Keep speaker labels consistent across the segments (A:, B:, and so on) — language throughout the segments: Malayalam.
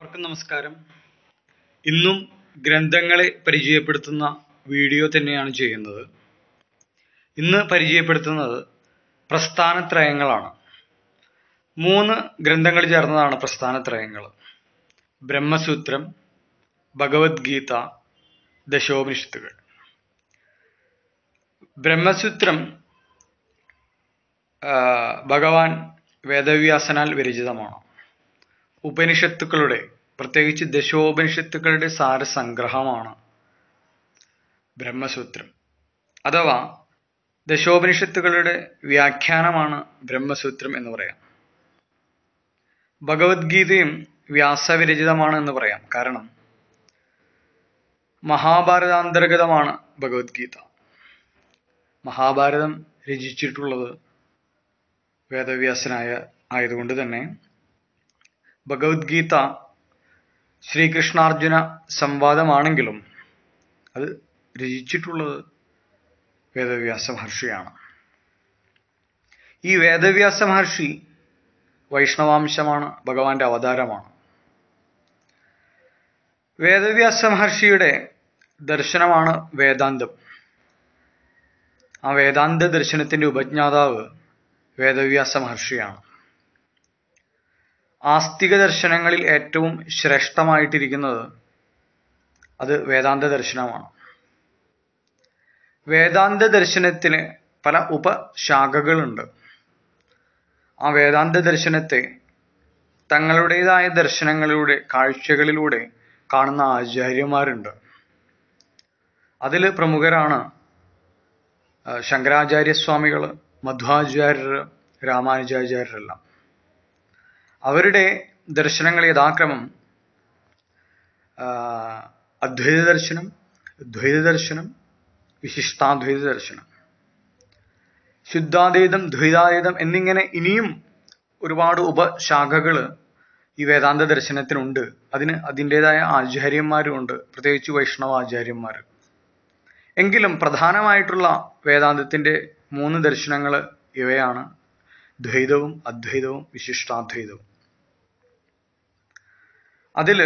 A: എല്ലാവർക്കും നമസ്കാരം ഇന്നും ഗ്രന്ഥങ്ങളെ പരിചയപ്പെടുത്തുന്ന വീഡിയോ തന്നെയാണ് ചെയ്യുന്നത് ഇന്ന് പരിചയപ്പെടുത്തുന്നത് പ്രസ്ഥാനത്രയങ്ങളാണ് മൂന്ന് ഗ്രന്ഥങ്ങൾ ചേർന്നതാണ് പ്രസ്ഥാനത്രയങ്ങൾ ബ്രഹ്മസൂത്രം ഭഗവത്ഗീത ദശോപനിഷത്തുകൾ ബ്രഹ്മസൂത്രം ഭഗവാൻ വേദവ്യാസനാൽ വിരചിതമാണ് ഉപനിഷത്തുക്കളുടെ പ്രത്യേകിച്ച് ദശോപനിഷത്തുക്കളുടെ സാരസംഗ്രഹമാണ് ബ്രഹ്മസൂത്രം അഥവാ ദശോപനിഷത്തുക്കളുടെ വ്യാഖ്യാനമാണ് ബ്രഹ്മസൂത്രം എന്ന് പറയാം ഭഗവത്ഗീതയും വ്യാസവിരചിതമാണ് എന്ന് പറയാം കാരണം മഹാഭാരതാന്തർഗതമാണ് ഭഗവത്ഗീത മഹാഭാരതം രചിച്ചിട്ടുള്ളത് വേദവ്യാസനായ ആയതുകൊണ്ട് തന്നെ ഭഗവത്ഗീത ശ്രീകൃഷ്ണാർജുന സംവാദമാണെങ്കിലും അത് രചിച്ചിട്ടുള്ളത് വേദവ്യാസ മഹർഷിയാണ് ഈ വേദവ്യാസ മഹർഷി വൈഷ്ണവാംശമാണ് ഭഗവാന്റെ അവതാരമാണ് വേദവ്യാസ മഹർഷിയുടെ ദർശനമാണ് വേദാന്തം ആ വേദാന്ത ദർശനത്തിൻ്റെ ഉപജ്ഞാതാവ് വേദവ്യാസ മഹർഷിയാണ് ആസ്തിക ദർശനങ്ങളിൽ ഏറ്റവും ശ്രേഷ്ഠമായിട്ടിരിക്കുന്നത് അത് വേദാന്ത ദർശനമാണ് വേദാന്ത ദർശനത്തിന് പല ഉപശാഖകളുണ്ട് ആ വേദാന്ത ദർശനത്തെ തങ്ങളുടേതായ ദർശനങ്ങളിലൂടെ കാഴ്ചകളിലൂടെ കാണുന്ന ആചാര്യന്മാരുണ്ട് അതിൽ പ്രമുഖരാണ് ശങ്കരാചാര്യസ്വാമികൾ മധ്വാചാര്യർ രാമാനുജാചാര്യരെല്ലാം അവരുടെ ദർശനങ്ങൾ യഥാക്രമം അദ്വൈത ദർശനം ദ്വൈത ദർശനം വിശിഷ്ടാദ്വൈത ദർശനം ശുദ്ധാദ്വൈതം ദ്വൈതാദ്വൈതം എന്നിങ്ങനെ ഇനിയും ഒരുപാട് ഉപശാഖകൾ ഈ വേദാന്ത ദർശനത്തിനുണ്ട് അതിന് അതിൻ്റെതായ ആചാര്യന്മാരുമുണ്ട് പ്രത്യേകിച്ച് വൈഷ്ണവ ആചാര്യന്മാർ എങ്കിലും പ്രധാനമായിട്ടുള്ള വേദാന്തത്തിൻ്റെ മൂന്ന് ദർശനങ്ങൾ ഇവയാണ് ദ്വൈതവും അദ്വൈതവും വിശിഷ്ടാദ്വൈതവും അതിൽ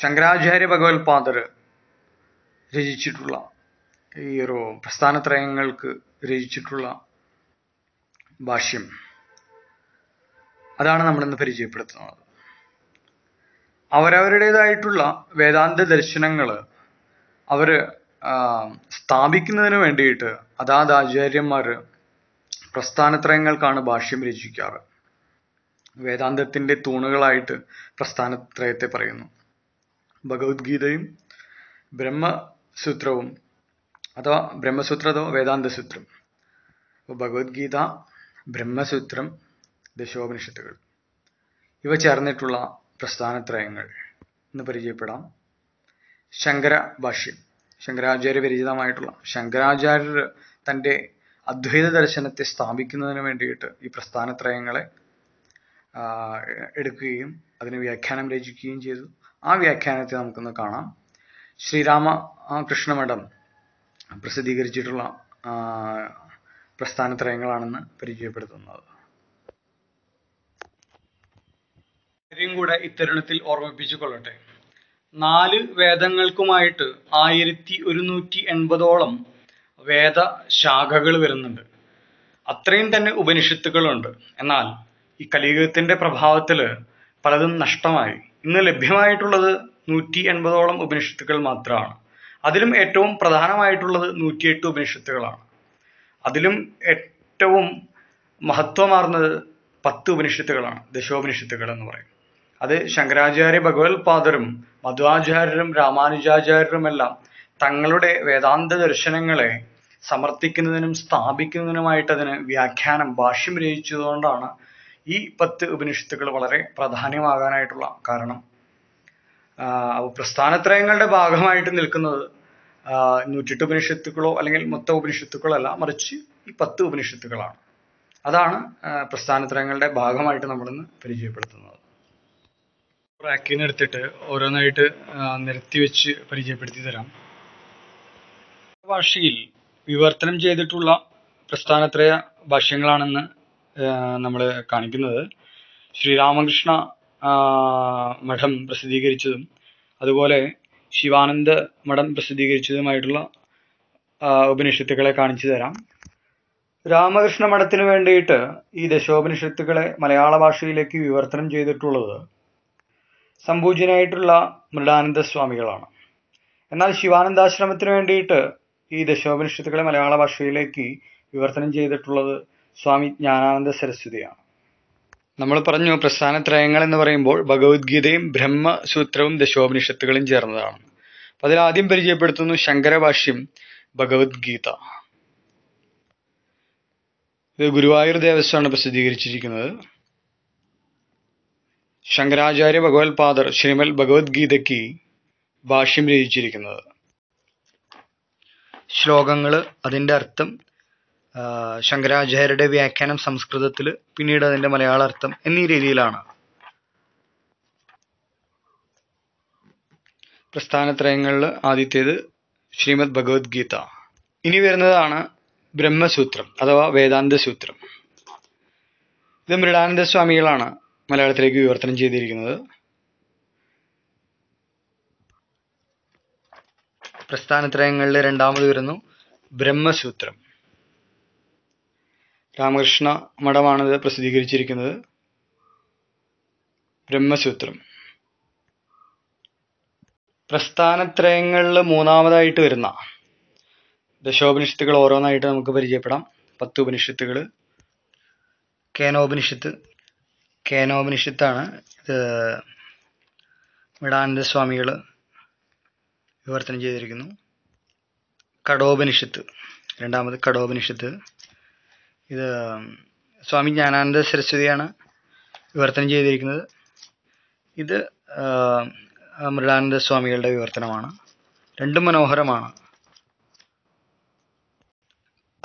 A: ശങ്കരാചാര്യ ഭഗവത്പാദർ രചിച്ചിട്ടുള്ള ഈ ഒരു പ്രസ്ഥാനത്രയങ്ങൾക്ക് രചിച്ചിട്ടുള്ള ഭാഷ്യം അതാണ് നമ്മളിന്ന് പരിചയപ്പെടുത്തുന്നത് അവരവരുടേതായിട്ടുള്ള വേദാന്ത ദർശനങ്ങൾ അവർ സ്ഥാപിക്കുന്നതിന് വേണ്ടിയിട്ട് അതാത് ആചാര്യന്മാർ പ്രസ്ഥാനത്രയങ്ങൾക്കാണ് ഭാഷ്യം രചിക്കാറ് വേദാന്തത്തിൻ്റെ തൂണുകളായിട്ട് പ്രസ്ഥാനത്രയത്തെ പറയുന്നു ഭഗവത്ഗീതയും ബ്രഹ്മസൂത്രവും അഥവാ ബ്രഹ്മസൂത്ര അഥവാ വേദാന്തസൂത്രം അപ്പോൾ ഭഗവത്ഗീത ബ്രഹ്മസൂത്രം ദശോപനിഷത്തുകൾ ഇവ ചേർന്നിട്ടുള്ള പ്രസ്ഥാനത്രയങ്ങൾ എന്ന് പരിചയപ്പെടാം ശങ്കര ഭാഷ്യം ശങ്കരാചാര്യ പരിചിതമായിട്ടുള്ള ശങ്കരാചാര്യർ തൻ്റെ അദ്വൈത ദർശനത്തെ സ്ഥാപിക്കുന്നതിന് വേണ്ടിയിട്ട് ഈ പ്രസ്ഥാനത്രയങ്ങളെ എടുക്കുകയും അതിന് വ്യാഖ്യാനം രചിക്കുകയും ചെയ്തു ആ വ്യാഖ്യാനത്തെ നമുക്കൊന്ന് കാണാം ശ്രീരാമ കൃഷ്ണമഠം പ്രസിദ്ധീകരിച്ചിട്ടുള്ള പ്രസ്ഥാനത്രയങ്ങളാണെന്ന് പരിചയപ്പെടുത്തുന്നത് കൂടെ ഇത്തരുണത്തിൽ ഓർമ്മിപ്പിച്ചു കൊള്ളട്ടെ നാല് വേദങ്ങൾക്കുമായിട്ട് ആയിരത്തി ഒരുന്നൂറ്റി എൺപതോളം വേദശാഖകൾ വരുന്നുണ്ട് അത്രയും തന്നെ ഉപനിഷത്തുകളുണ്ട് എന്നാൽ ഈ കലിയുഗത്തിന്റെ പ്രഭാവത്തിൽ പലതും നഷ്ടമായി ഇന്ന് ലഭ്യമായിട്ടുള്ളത് നൂറ്റി എൺപതോളം ഉപനിഷത്തുക്കൾ മാത്രമാണ് അതിലും ഏറ്റവും പ്രധാനമായിട്ടുള്ളത് നൂറ്റിയെട്ട് ഉപനിഷത്തുകളാണ് അതിലും ഏറ്റവും മഹത്വമാർന്നത് പത്ത് ഉപനിഷത്തുകളാണ് ദശോപനിഷത്തുകൾ എന്ന് പറയും അത് ശങ്കരാചാര്യ ഭഗവത്പാദരും മധ്വാചാര്യരും രാമാനുജാചാര്യരുമെല്ലാം തങ്ങളുടെ വേദാന്ത ദർശനങ്ങളെ സമർത്ഥിക്കുന്നതിനും സ്ഥാപിക്കുന്നതിനുമായിട്ട് അതിന് വ്യാഖ്യാനം ഭാഷ്യം രചിച്ചതുകൊണ്ടാണ് ഈ പത്ത് ഉപനിഷത്തുകൾ വളരെ പ്രാധാന്യമാകാനായിട്ടുള്ള കാരണം പ്രസ്ഥാനത്രയങ്ങളുടെ ഭാഗമായിട്ട് നിൽക്കുന്നത് നൂറ്റെട്ട് ഉപനിഷത്തുക്കളോ അല്ലെങ്കിൽ മൊത്ത ഉപനിഷത്തുക്കളോ അല്ല മറിച്ച് ഈ പത്ത് ഉപനിഷത്തുക്കളാണ് അതാണ് പ്രസ്ഥാനത്രയങ്ങളുടെ ഭാഗമായിട്ട് നമ്മളിന്ന് പരിചയപ്പെടുത്തുന്നത് റാക്കിൽ നിന്ന് എടുത്തിട്ട് ഓരോന്നായിട്ട് നിരത്തി വെച്ച് പരിചയപ്പെടുത്തി തരാം ഭാഷയിൽ വിവർത്തനം ചെയ്തിട്ടുള്ള പ്രസ്ഥാനത്രയ ഭാഷ്യങ്ങളാണെന്ന് നമ്മൾ കാണിക്കുന്നത് ശ്രീരാമകൃഷ്ണ മഠം പ്രസിദ്ധീകരിച്ചതും അതുപോലെ ശിവാനന്ദ മഠം പ്രസിദ്ധീകരിച്ചതുമായിട്ടുള്ള ഉപനിഷത്തുക്കളെ കാണിച്ചു തരാം രാമകൃഷ്ണ മഠത്തിന് വേണ്ടിയിട്ട് ഈ ദശോപനിഷത്തുക്കളെ മലയാള ഭാഷയിലേക്ക് വിവർത്തനം ചെയ്തിട്ടുള്ളത് സംപൂജ്യനായിട്ടുള്ള മൃഡാനന്ദ സ്വാമികളാണ് എന്നാൽ ശിവാനന്ദാശ്രമത്തിന് വേണ്ടിയിട്ട് ഈ ദശോപനിഷത്തുക്കളെ മലയാള ഭാഷയിലേക്ക് വിവർത്തനം ചെയ്തിട്ടുള്ളത് സ്വാമി ജ്ഞാനാനന്ദ സരസ്വതിയാണ് നമ്മൾ പറഞ്ഞു പ്രസ്ഥാനത്രയങ്ങൾ എന്ന് പറയുമ്പോൾ ഭഗവത്ഗീതയും ബ്രഹ്മസൂത്രവും ദശോപനിഷത്തുകളും ചേർന്നതാണ് അപ്പം ആദ്യം പരിചയപ്പെടുത്തുന്നു ശങ്കരഭാഷ്യം ഭഗവത്ഗീത ഇത് ഗുരുവായൂർ ദേവസ്വമാണ് പ്രസിദ്ധീകരിച്ചിരിക്കുന്നത് ശങ്കരാചാര്യ ഭഗവത് പാദർ ശ്രീമൽ ഭഗവത്ഗീതയ്ക്ക് ഭാഷ്യം രചിച്ചിരിക്കുന്നത് ശ്ലോകങ്ങൾ അതിൻ്റെ അർത്ഥം ശങ്കരാചാര്യരുടെ വ്യാഖ്യാനം സംസ്കൃതത്തിൽ പിന്നീട് അതിൻ്റെ മലയാളാർത്ഥം എന്നീ രീതിയിലാണ് പ്രസ്ഥാനത്രയങ്ങളിൽ ആദ്യത്തേത് ശ്രീമദ് ഭഗവത്ഗീത ഇനി വരുന്നതാണ് ബ്രഹ്മസൂത്രം അഥവാ വേദാന്ത സൂത്രം ഇത് മൃഡാനന്ദ സ്വാമികളാണ് മലയാളത്തിലേക്ക് വിവർത്തനം ചെയ്തിരിക്കുന്നത് പ്രസ്ഥാനത്രയങ്ങളിൽ രണ്ടാമത് വരുന്നു ബ്രഹ്മസൂത്രം രാമകൃഷ്ണ ഇത് പ്രസിദ്ധീകരിച്ചിരിക്കുന്നത് ബ്രഹ്മസൂത്രം പ്രസ്ഥാനത്രയങ്ങളിൽ മൂന്നാമതായിട്ട് വരുന്ന ദശോപനിഷത്തുകൾ ഓരോന്നായിട്ട് നമുക്ക് പരിചയപ്പെടാം പത്ത് ഉപനിഷത്തുകൾ കേനോപനിഷത്ത് കേനോപനിഷത്താണ് ഇത് മിടാനന്ദ സ്വാമികൾ വിവർത്തനം ചെയ്തിരിക്കുന്നു കടോപനിഷത്ത് രണ്ടാമത് കടോപനിഷത്ത് ഇത് സ്വാമി ജ്ഞാനാനന്ദ സരസ്വതിയാണ് വിവർത്തനം ചെയ്തിരിക്കുന്നത് ഇത് മൃഡാനന്ദ സ്വാമികളുടെ വിവർത്തനമാണ് രണ്ടും മനോഹരമാണ്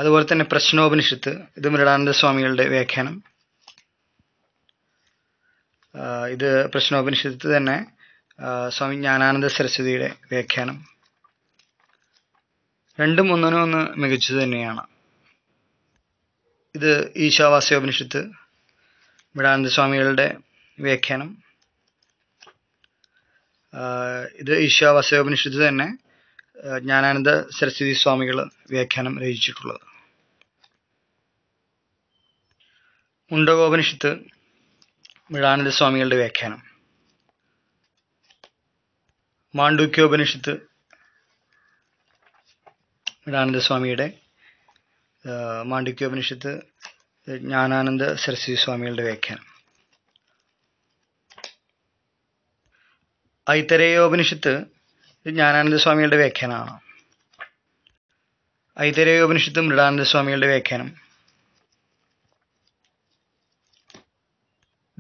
A: അതുപോലെ തന്നെ പ്രശ്നോപനിഷത്ത് ഇത് മൃഗാനന്ദ സ്വാമികളുടെ വ്യാഖ്യാനം ഇത് പ്രശ്നോപനിഷത്ത് തന്നെ സ്വാമി ജ്ഞാനാനന്ദ സരസ്വതിയുടെ വ്യാഖ്യാനം രണ്ടും ഒന്നിനൊന്ന് മികച്ചത് തന്നെയാണ് ഇത് ഈശാവാസ്യോപനിഷത്ത് വിടാനന്ദസ്വാമികളുടെ സ്വാമികളുടെ വ്യാഖ്യാനം ഇത് ഈശാവാസ്യോപനിഷത്ത് തന്നെ ജ്ഞാനാനന്ദ സരസ്വതി സ്വാമികൾ വ്യാഖ്യാനം രചിച്ചിട്ടുള്ളത് മുണ്ടകോപനിഷത്ത് വിടാനന്ദ സ്വാമികളുടെ വ്യാഖ്യാനം മാണ്ഡൂക്യോപനിഷത്ത് വിടാനന്ദസ്വാമിയുടെ സ്വാമിയുടെ മാണ്ഡിക്യോപനിഷത്ത് ജ്ഞാനാനന്ദ സരസ്വതി സ്വാമികളുടെ വ്യാഖ്യാനം ഐത്തരേയോപനിഷത്ത് ജ്ഞാനാനന്ദ സ്വാമികളുടെ വ്യാഖ്യാനമാണ് ഐത്തരേയോപനിഷത്ത് മൃഡാനന്ദ സ്വാമികളുടെ വ്യാഖ്യാനം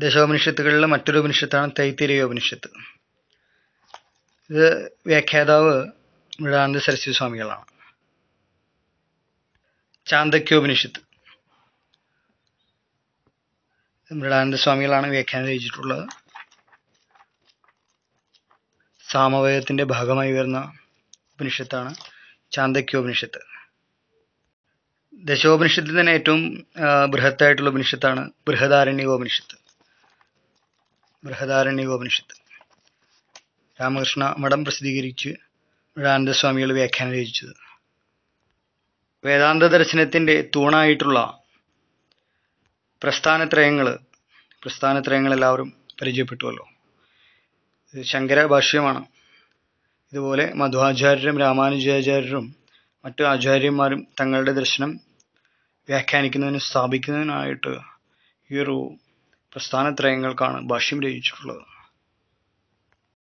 A: ദശോപനിഷത്തുകളിലെ മറ്റൊരു ഉപനിഷത്താണ് തൈത്തിരയോപനിഷത്ത് ഇത് വ്യാഖ്യാതാവ് മൃഡാനന്ദ സരസ്വതി സ്വാമികളാണ് ചാന്തക്യോപനിഷത്ത് മൃഡാനന്ദ സ്വാമികളാണ് വ്യാഖ്യാനം രചിച്ചിട്ടുള്ളത് സാമവേദത്തിൻ്റെ ഭാഗമായി വരുന്ന ഉപനിഷത്താണ് ചാന്തക്യോപനിഷത്ത് ദശോപനിഷത്തിൽ തന്നെ ഏറ്റവും ബൃഹത്തായിട്ടുള്ള ഉപനിഷത്താണ് ബൃഹദാരണ്യോപനിഷത്ത് ബൃഹദാരണ്യോപനിഷത്ത് രാമകൃഷ്ണ മഠം പ്രസിദ്ധീകരിച്ച് മൃഡാനന്ദ സ്വാമികൾ വ്യാഖ്യാനം രചിച്ചത് വേദാന്ത ദർശനത്തിൻ്റെ തൂണായിട്ടുള്ള പ്രസ്ഥാനത്രയങ്ങൾ പ്രസ്ഥാനത്രയങ്ങൾ എല്ലാവരും പരിചയപ്പെട്ടുവല്ലോ ശങ്കര ഭാഷ്യമാണ് ഇതുപോലെ മധുവാചാര്യരും രാമാനുജാചാര്യരും മറ്റു ആചാര്യന്മാരും തങ്ങളുടെ ദർശനം വ്യാഖ്യാനിക്കുന്നതിനും സ്ഥാപിക്കുന്നതിനായിട്ട് ഈ ഒരു പ്രസ്ഥാനത്രയങ്ങൾക്കാണ് ഭാഷ്യം രചിച്ചിട്ടുള്ളത്